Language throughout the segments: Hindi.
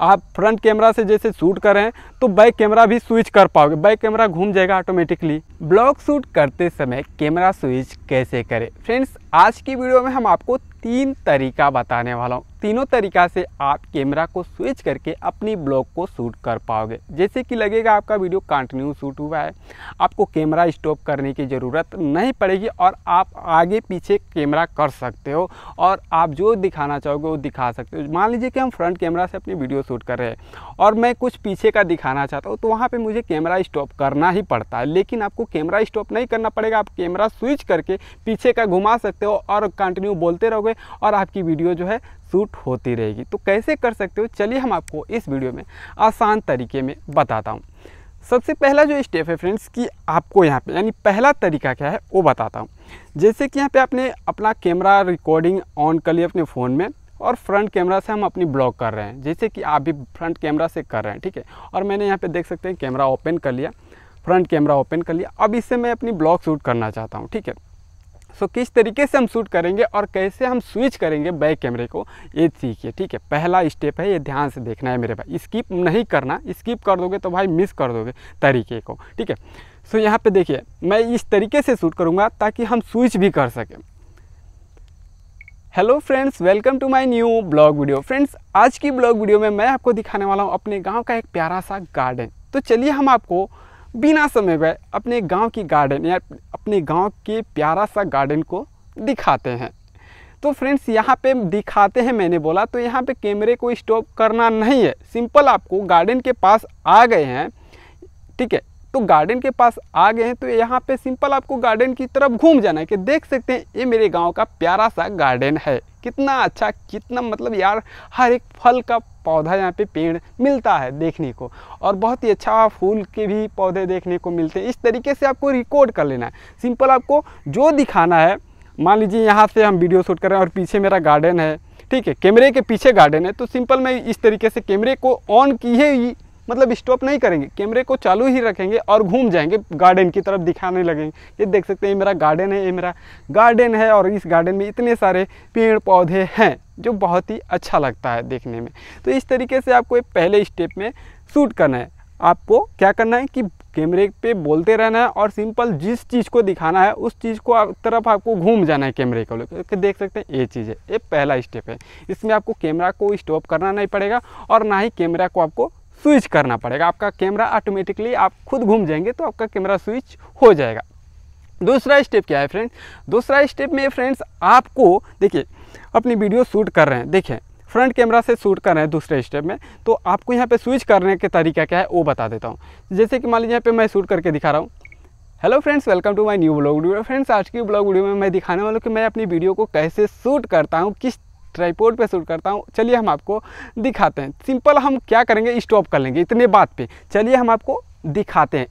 आप फ्रंट कैमरा से जैसे शूट करें तो बैक कैमरा भी स्विच कर पाओगे बैक कैमरा घूम जाएगा ऑटोमेटिकली ब्लॉग शूट करते समय कैमरा स्विच कैसे करें फ्रेंड्स आज की वीडियो में हम आपको तीन तरीका बताने वाला हूँ तीनों तरीका से आप कैमरा को स्विच करके अपनी ब्लॉग को शूट कर पाओगे जैसे कि लगेगा आपका वीडियो कंटिन्यू शूट हुआ है आपको कैमरा स्टॉप करने की ज़रूरत नहीं पड़ेगी और आप आगे पीछे कैमरा कर सकते हो और आप जो दिखाना चाहोगे वो दिखा सकते हो मान लीजिए कि हम फ्रंट कैमरा से अपनी वीडियो शूट कर रहे हैं और मैं कुछ पीछे का दिखाना चाहता हूँ तो वहाँ पर मुझे कैमरा स्टॉप करना ही पड़ता है लेकिन आपको कैमरा स्टॉप नहीं करना पड़ेगा आप कैमरा स्विच करके पीछे का घुमा सकते हो और कंटिन्यू बोलते रहोगे रहोगे और आपकी वीडियो जो है शूट होती रहेगी तो कैसे कर सकते हो चलिए हम आपको इस वीडियो में आसान तरीके में बताता हूँ सबसे पहला जो स्टेप है फ्रेंड्स कि आपको यहाँ पे यानी पहला तरीका क्या है वो बताता हूँ जैसे कि यहाँ पे आपने अपना कैमरा रिकॉर्डिंग ऑन कर लिया अपने फ़ोन में और फ्रंट कैमरा से हम अपनी ब्लॉग कर रहे हैं जैसे कि आप भी फ्रंट कैमरा से कर रहे हैं ठीक है और मैंने यहाँ पे देख सकते हैं कैमरा ओपन कर लिया फ्रंट कैमरा ओपन कर लिया अब इससे मैं अपनी ब्लॉग शूट करना चाहता हूँ ठीक है सो किस तरीके से हम शूट करेंगे और कैसे हम स्विच करेंगे बैक कैमरे को ये सीखिए ठीक है पहला स्टेप है ये ध्यान से देखना है मेरे भाई स्किप नहीं करना स्किप कर दोगे तो भाई मिस कर दोगे तरीके को ठीक है सो यहाँ पे देखिए मैं इस तरीके से शूट करूँगा ताकि हम स्विच भी कर सकें hello friends welcome to my new blog video friends आज की ब्लॉग वीडियो में मैं आपको दिखाने वाला हूँ अपने गांव का एक प्यारा सा गार्डन तो चलिए हम आपको बिना समय गए अपने गांव की गार्डन या अपने गांव के प्यारा सा गार्डन को दिखाते हैं तो फ्रेंड्स यहाँ पे दिखाते हैं मैंने बोला तो यहाँ पे कैमरे को स्टॉप करना नहीं है सिंपल आपको गार्डन के पास आ गए हैं ठीक है तो गार्डन के पास आ गए हैं तो यहाँ पे सिंपल आपको गार्डन की तरफ घूम जाना है कि देख सकते हैं ये मेरे गांव का प्यारा सा गार्डन है कितना अच्छा कितना मतलब यार हर एक फल का पौधा यहाँ पे पेड़ मिलता है देखने को और बहुत ही अच्छा फूल के भी पौधे देखने को मिलते हैं इस तरीके से आपको रिकॉर्ड कर लेना है सिंपल आपको जो दिखाना है मान लीजिए यहाँ से हम वीडियो शूट कर रहे हैं और पीछे मेरा गार्डन है ठीक है कैमरे के पीछे गार्डन है तो सिंपल मैं इस तरीके से कैमरे को ऑन किए ही मतलब स्टॉप नहीं करेंगे कैमरे को चालू ही रखेंगे और घूम जाएंगे गार्डन की तरफ दिखाने लगेंगे ये देख सकते हैं ये मेरा गार्डन है ये मेरा गार्डन है और इस गार्डन में इतने सारे पेड़ पौधे हैं जो बहुत ही अच्छा लगता है देखने में तो इस तरीके से आपको एक पहले स्टेप में शूट करना है आपको क्या करना है कि कैमरे पे बोलते रहना है और सिंपल जिस चीज़ को दिखाना है उस चीज़ को आप तरफ आपको घूम जाना है कैमरे को लेकर देख सकते हैं ये चीज़ है ये पहला स्टेप है इसमें आपको कैमरा को स्टॉप करना नहीं पड़ेगा और ना ही कैमरा को आपको स्विच करना पड़ेगा आपका कैमरा ऑटोमेटिकली आप खुद घूम जाएंगे तो आपका कैमरा स्विच हो जाएगा दूसरा स्टेप क्या है फ्रेंड्स दूसरा स्टेप में फ्रेंड्स आपको देखिए अपनी वीडियो शूट कर रहे हैं देखें फ्रंट कैमरा से शूट कर रहे हैं दूसरे स्टेप में तो आपको यहाँ पे स्विच करने के तरीका क्या है वो बता देता हूँ जैसे कि मान लीजिए यहाँ पे मैं शूट करके दिखा रहा हूँ hello friends welcome to my new blog video friends आज की ब्लॉग वीडियो में मैं दिखाने वाला हूँ कि मैं अपनी वीडियो को कैसे शूट करता हूँ किस ट्राईपोर्ड पे शूट करता हूँ चलिए हम आपको दिखाते हैं सिंपल हम क्या करेंगे स्टॉप कर लेंगे इतने बात पे चलिए हम आपको दिखाते हैं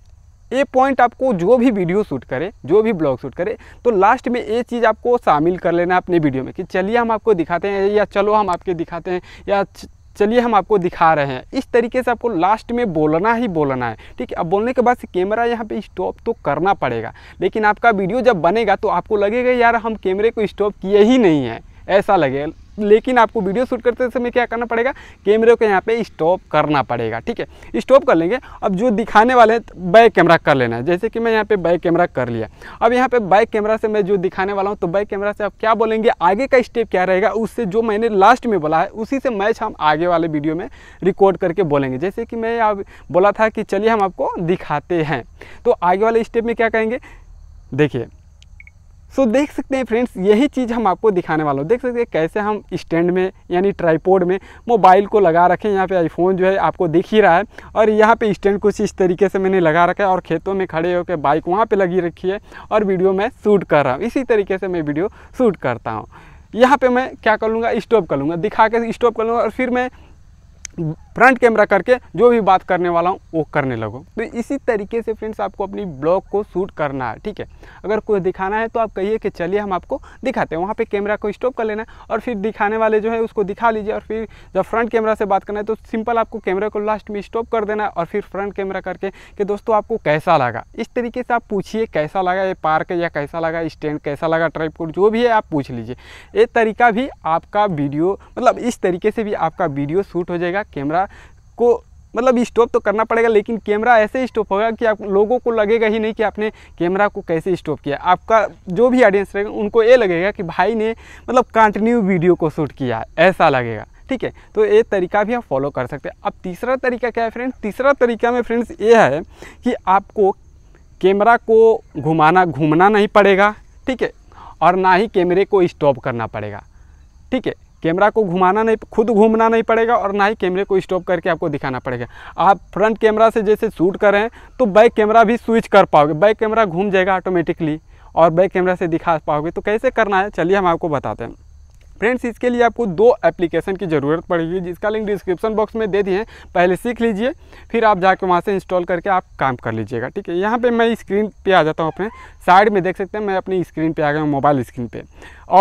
ये पॉइंट आपको जो भी वीडियो शूट करे जो भी ब्लॉग शूट करे तो लास्ट में ये चीज़ आपको शामिल कर लेना अपने वीडियो में कि चलिए हम आपको दिखाते हैं या चलो हम आपके दिखाते हैं या चलिए हम आपको दिखा रहे हैं इस तरीके से आपको लास्ट में बोलना ही बोलना है ठीक है अब बोलने के बाद कैमरा यहाँ पे स्टॉप तो करना पड़ेगा लेकिन आपका वीडियो जब बनेगा तो आपको लगेगा यार हम कैमरे को स्टॉप किए ही नहीं है ऐसा लगे लेकिन आपको वीडियो शूट करते समय क्या करना पड़ेगा कैमरे को यहाँ पे स्टॉप करना पड़ेगा ठीक है स्टॉप कर लेंगे अब जो दिखाने वाले हैं बैक कैमरा कर लेना है जैसे कि मैं यहाँ पे बैक कैमरा कर लिया अब यहाँ पे बैक कैमरा से मैं जो दिखाने वाला हूँ तो बैक कैमरा से आप क्या बोलेंगे आगे का स्टेप क्या रहेगा उससे जो मैंने लास्ट में बोला है उसी से मैच हम आगे वाले वीडियो में रिकॉर्ड करके बोलेंगे जैसे कि मैं आप बोला था कि चलिए हम आपको दिखाते हैं तो आगे वाले स्टेप में क्या कहेंगे देखिए सो so, देख सकते हैं फ्रेंड्स यही चीज़ हम आपको दिखाने वाला हूँ देख सकते हैं कैसे हम स्टैंड में यानी ट्राईपोड में मोबाइल को लगा रखें यहाँ पे आईफोन जो है आपको दिख ही रहा है और यहाँ पे स्टैंड कुछ इस तरीके से मैंने लगा रखा है और खेतों में खड़े होकर बाइक वहाँ पर लगी रखी है और वीडियो मैं शूट कर रहा हूँ इसी तरीके से मैं वीडियो शूट करता हूँ यहाँ पर मैं क्या कर लूँगा इस्टॉप कर लूँगा दिखा के स्टॉप कर लूँगा और फिर मैं फ्रंट कैमरा करके जो भी बात करने वाला हूँ वो करने लगो तो इसी तरीके से फ्रेंड्स आपको अपनी ब्लॉग को शूट करना है ठीक है अगर कोई दिखाना है तो आप कहिए कि चलिए हम आपको दिखाते हैं वहाँ पे कैमरा को स्टॉप कर लेना और फिर दिखाने वाले जो है उसको दिखा लीजिए और फिर जब फ्रंट कैमरा से बात करना है तो सिंपल आपको कैमरा को लास्ट में स्टॉप कर देना और फिर फ्रंट कैमरा करके कि दोस्तों आपको कैसा लगा इस तरीके से आप पूछिए कैसा लगा ये पार्क या कैसा लगा स्टैंड कैसा लगा ट्राइपकोड जो भी है आप पूछ लीजिए ये तरीका भी आपका वीडियो मतलब इस तरीके से भी आपका वीडियो शूट हो जाएगा रहेगा कैमरा को मतलब स्टॉप तो करना पड़ेगा लेकिन कैमरा ऐसे स्टॉप होगा कि आप लोगों को लगेगा ही नहीं कि आपने कैमरा को कैसे स्टॉप किया आपका जो भी ऑडियंस रहेगा उनको ये लगेगा कि भाई ने मतलब कंटिन्यू वीडियो को शूट किया ऐसा लगेगा ठीक है तो ये तरीका भी आप फॉलो कर सकते हैं अब तीसरा तरीका क्या है फ्रेंड्स तीसरा तरीका में फ्रेंड्स ये है कि आपको कैमरा को घुमाना घूमना नहीं पड़ेगा ठीक है और ना ही कैमरे को स्टॉप करना पड़ेगा ठीक है कैमरा को घुमाना नहीं खुद घूमना नहीं पड़ेगा और ना ही कैमरे को स्टॉप करके आपको दिखाना पड़ेगा आप फ्रंट कैमरा से जैसे शूट कर रहे हैं तो बैक कैमरा भी स्विच कर पाओगे बैक कैमरा घूम जाएगा ऑटोमेटिकली और बैक कैमरा से दिखा पाओगे तो कैसे करना है चलिए हम आपको बताते हैं फ्रेंड्स इसके लिए आपको दो एप्लीकेशन की ज़रूरत पड़ेगी जिसका लिंक डिस्क्रिप्शन बॉक्स में दे दिए पहले सीख लीजिए फिर आप जाके वहाँ से इंस्टॉल करके आप काम कर लीजिएगा ठीक है यहाँ पर मैं स्क्रीन पर आ जाता हूँ अपने साइड में देख सकते हैं मैं अपनी स्क्रीन पर आ गया हूँ मोबाइल स्क्रीन पर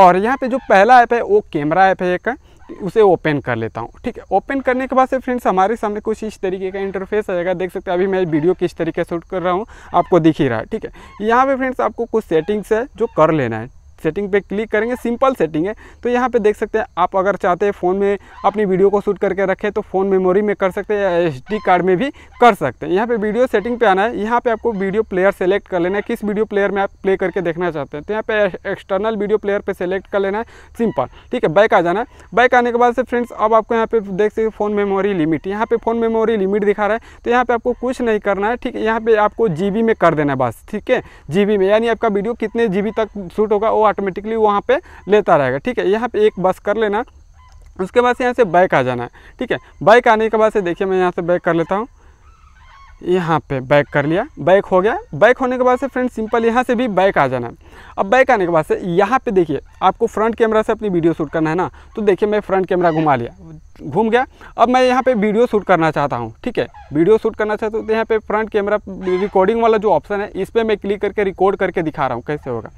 और यहाँ पर जो पहला ऐप है वो कैमरा ऐप है एक उसे ओपन कर लेता हूँ ठीक है ओपन करने के बाद से फ्रेंड्स हमारे सामने कुछ इस तरीके का इंटरफेस आएगा देख सकते हैं अभी मैं वीडियो किस तरीके शूट कर रहा हूँ आपको दिख ही रहा है ठीक है यहाँ पे फ्रेंड्स आपको कुछ सेटिंग्स है जो कर लेना है सेटिंग पे क्लिक करेंगे सिंपल सेटिंग है तो यहाँ पे देख सकते हैं आप अगर चाहते हैं फ़ोन में अपनी वीडियो को शूट करके रखें तो फ़ोन मेमोरी में कर सकते हैं या एस कार्ड में भी कर सकते हैं यहाँ पे वीडियो सेटिंग पे आना है यहाँ पे आपको वीडियो प्लेयर सेलेक्ट कर लेना है किस वीडियो प्लेयर में आप प्ले करके देखना चाहते हैं तो यहाँ पर एक्सटर्नल वीडियो प्लेयर पर सेलेक्ट कर लेना है सिंपल ठीक है बैक आ जाना है बैक आने के बाद से फ्रेंड्स अब आपको यहाँ पे देख सकते फ़ोन मेमोरी लिमिट यहाँ पर फ़ोन मेमोरी लिमिट दिखा रहा है तो यहाँ पर आपको कुछ नहीं करना है ठीक है यहाँ पर आपको जी में कर देना है बस ठीक है जी में यानी आपका वीडियो कितने जी तक शूट होगा वो ऑटोमेटिकली वहाँ पे लेता रहेगा ठीक है यहाँ पे एक बस कर लेना उसके बाद से यहाँ से बैक आ जाना है ठीक है बैक आने के बाद से देखिए मैं यहाँ से बैक कर लेता हूँ यहाँ पे बैक कर लिया बैक हो गया बैक होने के बाद से फ्रेंड सिंपल यहाँ से भी बैक आ जाना है अब बैक आने के बाद से यहाँ पे देखिए आपको फ्रंट कैमरा से अपनी वीडियो शूट करना है ना तो देखिए मैं फ्रंट कैमरा घुमा लिया घूम गया अब मैं यहाँ पे वीडियो शूट करना चाहता हूँ ठीक है वीडियो शूट करना चाहता हूँ तो यहाँ पे फ्रंट कैमरा रिकॉर्डिंग वाला जो ऑप्शन है इस पर मैं क्लिक करके रिकॉर्ड करके दिखा रहा हूँ कैसे होगा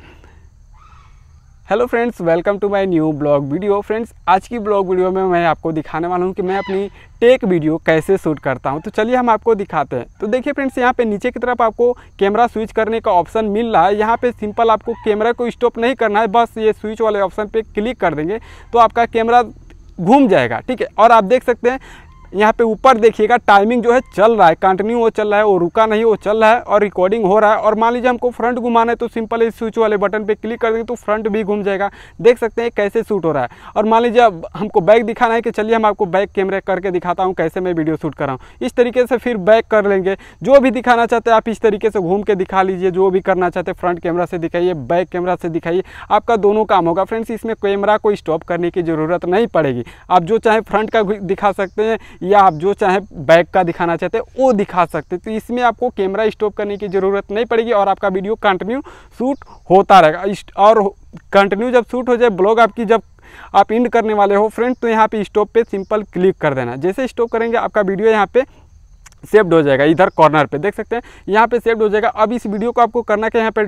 hello friends welcome to my new blog video friends आज की ब्लॉग वीडियो में मैं आपको दिखाने वाला हूं कि मैं अपनी टेक वीडियो कैसे शूट करता हूं तो चलिए हम आपको दिखाते हैं तो देखिए फ्रेंड्स यहां पे नीचे की तरफ आपको कैमरा स्विच करने का ऑप्शन मिल रहा है यहां पे सिंपल आपको कैमरा को स्टॉप नहीं करना है बस ये स्विच वाले ऑप्शन पर क्लिक कर देंगे तो आपका कैमरा घूम जाएगा ठीक है और आप देख सकते हैं यहाँ पे ऊपर देखिएगा टाइमिंग जो है चल रहा है कंटिन्यू वो चल रहा है वो रुका नहीं वो चल रहा है और रिकॉर्डिंग हो रहा है और मान लीजिए हमको फ्रंट घुमाना है तो सिंपल इस स्विच वाले बटन पर क्लिक कर देंगे तो फ्रंट भी घूम जाएगा देख सकते हैं कैसे शूट हो रहा है और मान लीजिए अब हमको बैक दिखाना है कि चलिए हम आपको बैक कैमरे करके दिखाता हूँ कैसे मैं वीडियो शूट कर रहा हूँ इस तरीके से फिर बैक कर लेंगे जो भी दिखाना चाहते हैं आप इस तरीके से घूम के दिखा लीजिए जो भी करना चाहते हैं फ्रंट कैमरा से दिखाइए बैक कैमरा से दिखाइए आपका दोनों काम होगा फ्रेंड्स इसमें कैमरा को स्टॉप करने की ज़रूरत नहीं पड़ेगी आप जो चाहे फ्रंट का दिखा सकते हैं या आप जो चाहें बैक का दिखाना चाहते हैं वो दिखा सकते हैं तो इसमें आपको कैमरा स्टॉप करने की ज़रूरत नहीं पड़ेगी और आपका वीडियो कंटिन्यू शूट होता रहेगा और कंटिन्यू जब शूट हो जाए ब्लॉग आपकी जब आप इंड करने वाले हो फ्रेंड तो यहाँ पे स्टॉप पे सिंपल क्लिक कर देना जैसे स्टॉप करेंगे आपका वीडियो यहाँ पे सेव्ड हो जाएगा इधर कॉर्नर पे देख सकते हैं यहाँ पे सेव्ड हो जाएगा अब इस वीडियो को आपको करना क्या यहाँ पे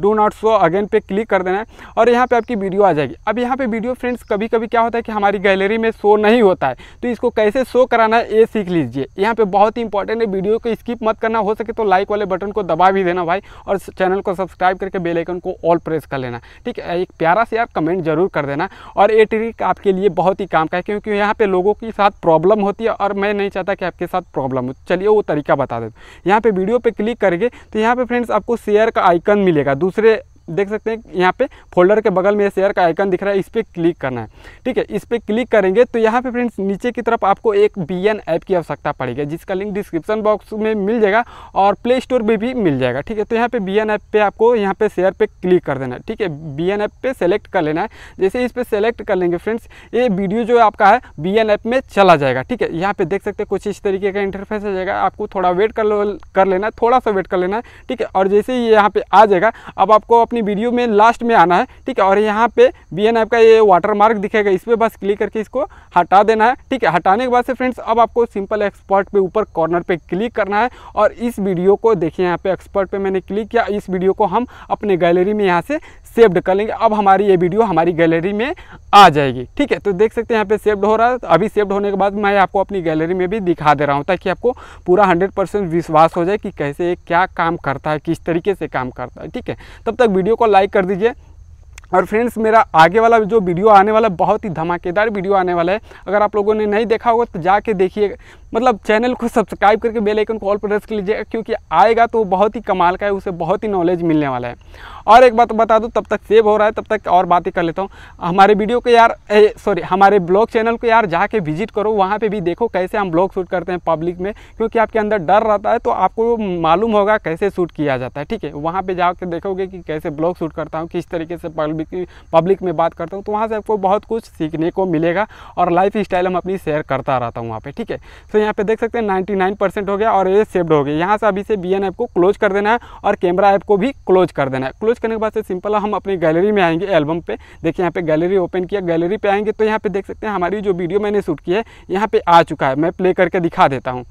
डू नॉट शो अगेन पे क्लिक कर देना है और यहाँ पे आपकी वीडियो आ जाएगी अब यहाँ पे वीडियो फ्रेंड्स कभी कभी क्या होता है कि हमारी गैलरी में शो नहीं होता है तो इसको कैसे शो कराना है ये सीख लीजिए यहाँ पे बहुत ही इंपॉर्टेंट है वीडियो को स्किप मत करना हो सके तो लाइक वाले बटन को दबा भी देना भाई और चैनल को सब्सक्राइब करके बेलाइकन को ऑल प्रेस कर लेना ठीक है एक प्यारा से यार कमेंट जरूर कर देना और ये ट्रिक आपके लिए बहुत ही काम का है क्योंकि यहाँ पर लोगों के साथ प्रॉब्लम होती है और मैं नहीं चाहता कि आपके साथ प्रॉब्लम हो चलिए वो तरीका बता दे यहाँ पर वीडियो पर क्लिक करके तो यहाँ पर फ्रेंड्स आपको शेयर का आइकन मिलेगा दूसरे देख सकते हैं यहाँ पे फोल्डर के बगल में शेयर का आइकन दिख रहा है इस पर क्लिक करना है ठीक है इस पर क्लिक करेंगे तो यहाँ पे फ्रेंड्स नीचे की तरफ आपको एक बी एन ऐप की आवश्यकता पड़ेगी जिसका लिंक डिस्क्रिप्शन बॉक्स में मिल जाएगा और प्ले स्टोर में भी मिल जाएगा ठीक है तो यहाँ पे बी एन ऐप पे आपको यहाँ पे शेयर पे क्लिक कर देना है ठीक है बी एन ऐप पे सेलेक्ट कर लेना है जैसे इस पर सेलेक्ट कर लेंगे फ्रेंड्स ये वीडियो जो आपका है बी एन ऐप में चला जाएगा ठीक है यहाँ पे देख सकते हैं कुछ इस तरीके का इंटरफेस आ जाएगा आपको थोड़ा वेट कर लेना है थोड़ा सा वेट कर लेना है ठीक है और जैसे ही यहाँ पे आ जाएगा अब आपको अपनी वीडियो में लास्ट में आना है ठीक है और यहाँ पे बी एन का ये वाटर मार्क दिखेगा इस पर बस क्लिक करके इसको हटा देना है ठीक है हटाने के बाद से फ्रेंड्स अब आपको सिंपल एक्सपर्ट पे ऊपर कॉर्नर पे क्लिक करना है और इस वीडियो को देखिए यहाँ पे एक्सपर्ट पे मैंने क्लिक किया इस वीडियो को हम अपने गैलरी में यहाँ से सेव्ड कर लेंगे अब हमारी ये वीडियो हमारी गैलरी में आ जाएगी ठीक है तो देख सकते हैं यहाँ पे सेव्ड हो रहा है तो अभी सेव्ड होने के बाद मैं आपको अपनी गैलरी में भी दिखा दे रहा हूँ ताकि आपको पूरा हंड्रेड परसेंट विश्वास हो जाए कि कैसे क्या काम करता है किस तरीके से काम करता है ठीक है तब तक वीडियो को लाइक कर दीजिए और फ्रेंड्स मेरा आगे वाला जो वीडियो आने वाला है बहुत ही धमाकेदार वीडियो आने वाला है अगर आप लोगों ने नहीं देखा होगा तो जाके देखिए मतलब चैनल को सब्सक्राइब करके बेल आइकन कॉल पर प्रेस कर लीजिएगा क्योंकि आएगा तो बहुत ही कमाल का है उसे बहुत ही नॉलेज मिलने वाला है और एक बात बता दूँ तब तक सेव हो रहा है तब तक और बातें कर लेता हूँ हमारे वीडियो को यार सॉरी हमारे ब्लॉग चैनल को यार जाके विजिट करो वहाँ पर भी देखो कैसे हम ब्लॉग शूट करते हैं पब्लिक में क्योंकि आपके अंदर डर रहता है तो आपको मालूम होगा कैसे शूट किया जाता है ठीक है वहाँ पर जाकर देखोगे कि कैसे ब्लॉग शूट करता हूँ किस तरीके से पब्लिक पब्लिक पब्लिक में बात करता हूँ तो वहाँ से आपको बहुत कुछ सीखने को मिलेगा और लाइफ स्टाइल हम अपनी शेयर करता रहता हूँ वहाँ पर ठीक है तो यहाँ पर देख सकते हैं नाइन्टी हो गया और ये सेव्ड हो गया यहाँ से अभी से बी ऐप को क्लोज कर देना है और कैमरा ऐप को भी क्लोज कर देना है क्लोज करने के बाद से सिंपल हम अपनी गैलरी में आएंगे एल्बम पर देखिए यहाँ पर गैलरी ओपन किया गैलरी पर आएंगे तो यहाँ पर देख सकते हैं हमारी जो वीडियो मैंने शूट की है यहाँ पर आ चुका है मैं प्ले करके दिखा देता हूँ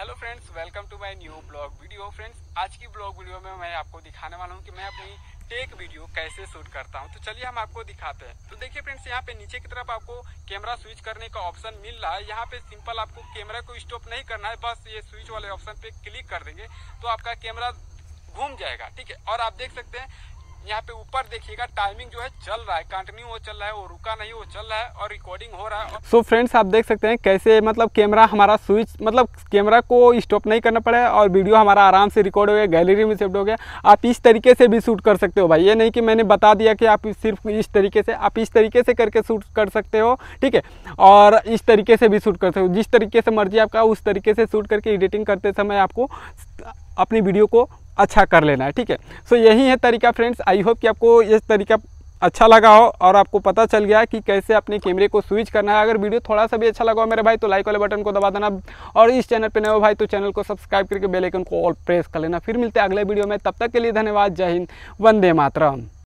hello friends welcome to my new blog video friends आज की ब्लॉग वीडियो में मैं आपको दिखाने वाला हूँ कि मैं अपनी टेक वीडियो कैसे शूट करता हूँ तो चलिए हम आपको दिखाते हैं तो देखिए फ्रेंड्स यहाँ पे नीचे की तरफ आपको कैमरा स्विच करने का ऑप्शन मिल रहा है यहाँ पे सिंपल आपको कैमरा को स्टॉप नहीं करना है बस ये स्विच वाले ऑप्शन पे क्लिक कर देंगे तो आपका कैमरा घूम जाएगा ठीक है और आप देख सकते हैं यहाँ पे ऊपर देखिएगा टाइमिंग जो है चल रहा है कंटिन्यू वो चल रहा है वो रुका नहीं वो चल रहा है और रिकॉर्डिंग हो रहा है सो so फ्रेंड्स आप देख सकते हैं कैसे मतलब कैमरा हमारा स्विच मतलब कैमरा को स्टॉप नहीं करना पड़ा और वीडियो हमारा आराम से रिकॉर्ड हो गया गैलरी में सेफ्ट हो गया आप इस तरीके से भी शूट कर सकते हो भाई ये नहीं कि मैंने बता दिया कि आप सिर्फ इस तरीके से आप इस तरीके से करके शूट कर सकते हो ठीक है और इस तरीके से भी शूट कर सकते हो जिस तरीके से मर्जी आपका उस तरीके से शूट करके एडिटिंग करते समय आपको अपनी वीडियो को अच्छा कर लेना है ठीक है सो यही है तरीका फ्रेंड्स आई होप कि आपको ये तरीका अच्छा लगा हो और आपको पता चल गया कि कैसे अपने कैमरे को स्विच करना है अगर वीडियो थोड़ा सा भी अच्छा लगा हो मेरे भाई तो लाइक वाले बटन को दबा देना और इस चैनल पे नए हो भाई तो चैनल को सब्सक्राइब करके बेल आइकन को ऑल प्रेस कर लेना फिर मिलते हैं अगले वीडियो में तब तक के लिए धन्यवाद जय हिंद वंदे मातरम